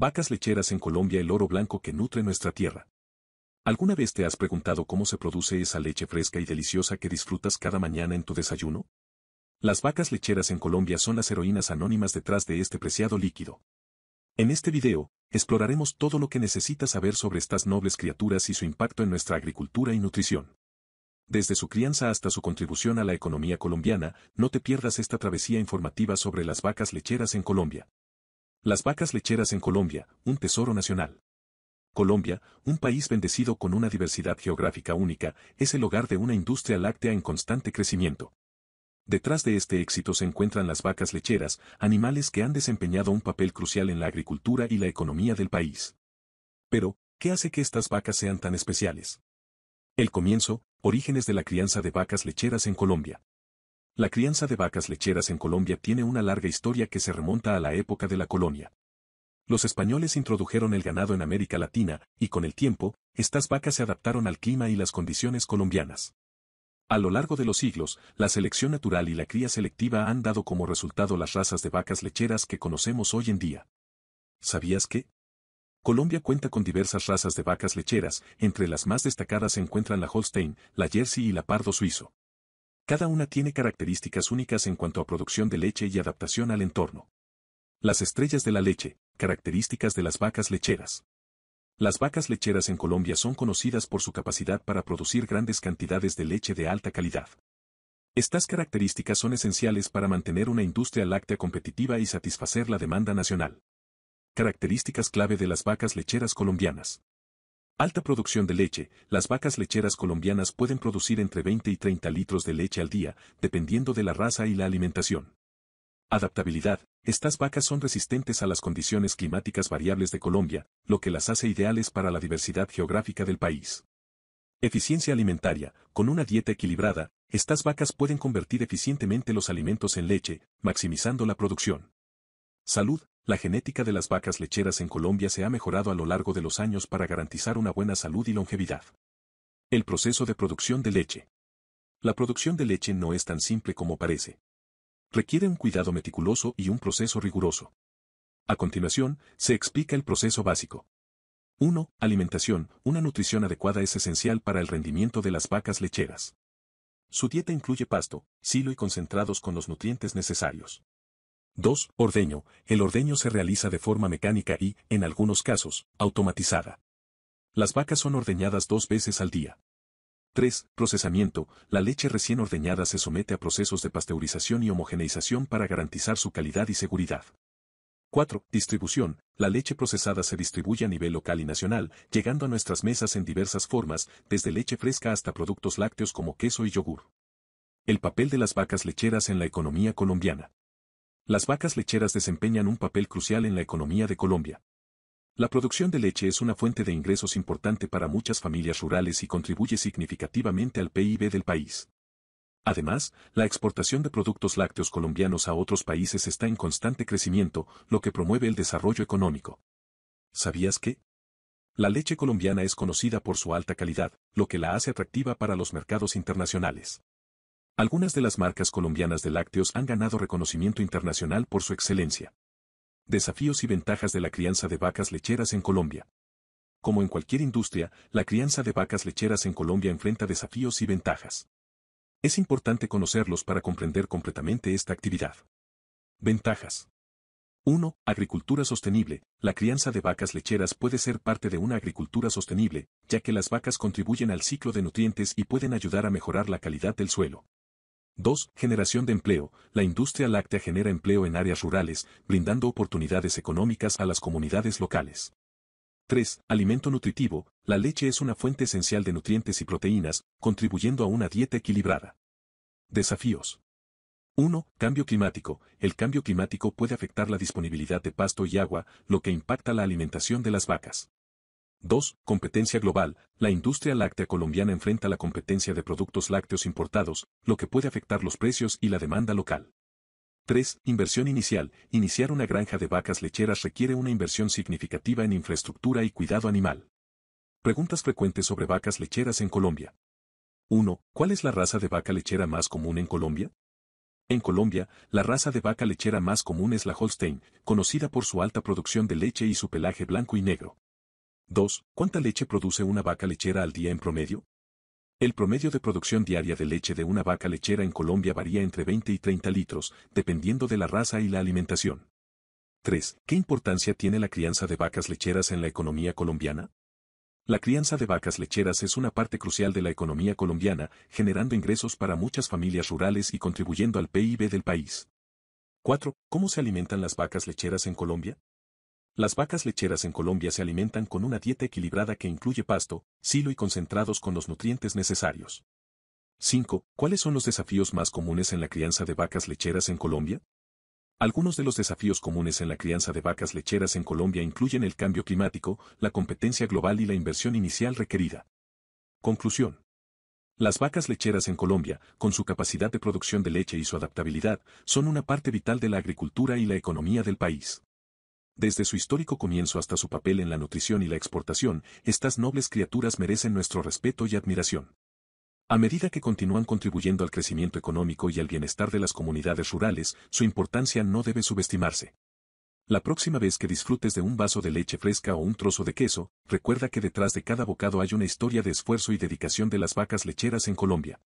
Vacas lecheras en Colombia el oro blanco que nutre nuestra tierra. ¿Alguna vez te has preguntado cómo se produce esa leche fresca y deliciosa que disfrutas cada mañana en tu desayuno? Las vacas lecheras en Colombia son las heroínas anónimas detrás de este preciado líquido. En este video, exploraremos todo lo que necesitas saber sobre estas nobles criaturas y su impacto en nuestra agricultura y nutrición. Desde su crianza hasta su contribución a la economía colombiana, no te pierdas esta travesía informativa sobre las vacas lecheras en Colombia. Las vacas lecheras en Colombia, un tesoro nacional. Colombia, un país bendecido con una diversidad geográfica única, es el hogar de una industria láctea en constante crecimiento. Detrás de este éxito se encuentran las vacas lecheras, animales que han desempeñado un papel crucial en la agricultura y la economía del país. Pero, ¿qué hace que estas vacas sean tan especiales? El comienzo, orígenes de la crianza de vacas lecheras en Colombia. La crianza de vacas lecheras en Colombia tiene una larga historia que se remonta a la época de la colonia. Los españoles introdujeron el ganado en América Latina, y con el tiempo, estas vacas se adaptaron al clima y las condiciones colombianas. A lo largo de los siglos, la selección natural y la cría selectiva han dado como resultado las razas de vacas lecheras que conocemos hoy en día. ¿Sabías qué? Colombia cuenta con diversas razas de vacas lecheras, entre las más destacadas se encuentran la Holstein, la Jersey y la Pardo Suizo. Cada una tiene características únicas en cuanto a producción de leche y adaptación al entorno. Las estrellas de la leche, características de las vacas lecheras. Las vacas lecheras en Colombia son conocidas por su capacidad para producir grandes cantidades de leche de alta calidad. Estas características son esenciales para mantener una industria láctea competitiva y satisfacer la demanda nacional. Características clave de las vacas lecheras colombianas. Alta producción de leche. Las vacas lecheras colombianas pueden producir entre 20 y 30 litros de leche al día, dependiendo de la raza y la alimentación. Adaptabilidad. Estas vacas son resistentes a las condiciones climáticas variables de Colombia, lo que las hace ideales para la diversidad geográfica del país. Eficiencia alimentaria. Con una dieta equilibrada, estas vacas pueden convertir eficientemente los alimentos en leche, maximizando la producción. Salud. La genética de las vacas lecheras en Colombia se ha mejorado a lo largo de los años para garantizar una buena salud y longevidad. El proceso de producción de leche. La producción de leche no es tan simple como parece. Requiere un cuidado meticuloso y un proceso riguroso. A continuación, se explica el proceso básico. 1. Alimentación. Una nutrición adecuada es esencial para el rendimiento de las vacas lecheras. Su dieta incluye pasto, silo y concentrados con los nutrientes necesarios. 2. Ordeño. El ordeño se realiza de forma mecánica y, en algunos casos, automatizada. Las vacas son ordeñadas dos veces al día. 3. Procesamiento. La leche recién ordeñada se somete a procesos de pasteurización y homogeneización para garantizar su calidad y seguridad. 4. Distribución. La leche procesada se distribuye a nivel local y nacional, llegando a nuestras mesas en diversas formas, desde leche fresca hasta productos lácteos como queso y yogur. El papel de las vacas lecheras en la economía colombiana. Las vacas lecheras desempeñan un papel crucial en la economía de Colombia. La producción de leche es una fuente de ingresos importante para muchas familias rurales y contribuye significativamente al PIB del país. Además, la exportación de productos lácteos colombianos a otros países está en constante crecimiento, lo que promueve el desarrollo económico. ¿Sabías que? La leche colombiana es conocida por su alta calidad, lo que la hace atractiva para los mercados internacionales. Algunas de las marcas colombianas de lácteos han ganado reconocimiento internacional por su excelencia. Desafíos y ventajas de la crianza de vacas lecheras en Colombia. Como en cualquier industria, la crianza de vacas lecheras en Colombia enfrenta desafíos y ventajas. Es importante conocerlos para comprender completamente esta actividad. Ventajas. 1. Agricultura sostenible. La crianza de vacas lecheras puede ser parte de una agricultura sostenible, ya que las vacas contribuyen al ciclo de nutrientes y pueden ayudar a mejorar la calidad del suelo 2. Generación de empleo. La industria láctea genera empleo en áreas rurales, brindando oportunidades económicas a las comunidades locales. 3. Alimento nutritivo. La leche es una fuente esencial de nutrientes y proteínas, contribuyendo a una dieta equilibrada. Desafíos. 1. Cambio climático. El cambio climático puede afectar la disponibilidad de pasto y agua, lo que impacta la alimentación de las vacas. 2. Competencia global. La industria láctea colombiana enfrenta la competencia de productos lácteos importados, lo que puede afectar los precios y la demanda local. 3. Inversión inicial. Iniciar una granja de vacas lecheras requiere una inversión significativa en infraestructura y cuidado animal. Preguntas frecuentes sobre vacas lecheras en Colombia. 1. ¿Cuál es la raza de vaca lechera más común en Colombia? En Colombia, la raza de vaca lechera más común es la Holstein, conocida por su alta producción de leche y su pelaje blanco y negro. 2. ¿Cuánta leche produce una vaca lechera al día en promedio? El promedio de producción diaria de leche de una vaca lechera en Colombia varía entre 20 y 30 litros, dependiendo de la raza y la alimentación. 3. ¿Qué importancia tiene la crianza de vacas lecheras en la economía colombiana? La crianza de vacas lecheras es una parte crucial de la economía colombiana, generando ingresos para muchas familias rurales y contribuyendo al PIB del país. 4. ¿Cómo se alimentan las vacas lecheras en Colombia? Las vacas lecheras en Colombia se alimentan con una dieta equilibrada que incluye pasto, silo y concentrados con los nutrientes necesarios. 5. ¿Cuáles son los desafíos más comunes en la crianza de vacas lecheras en Colombia? Algunos de los desafíos comunes en la crianza de vacas lecheras en Colombia incluyen el cambio climático, la competencia global y la inversión inicial requerida. Conclusión. Las vacas lecheras en Colombia, con su capacidad de producción de leche y su adaptabilidad, son una parte vital de la agricultura y la economía del país. Desde su histórico comienzo hasta su papel en la nutrición y la exportación, estas nobles criaturas merecen nuestro respeto y admiración. A medida que continúan contribuyendo al crecimiento económico y al bienestar de las comunidades rurales, su importancia no debe subestimarse. La próxima vez que disfrutes de un vaso de leche fresca o un trozo de queso, recuerda que detrás de cada bocado hay una historia de esfuerzo y dedicación de las vacas lecheras en Colombia.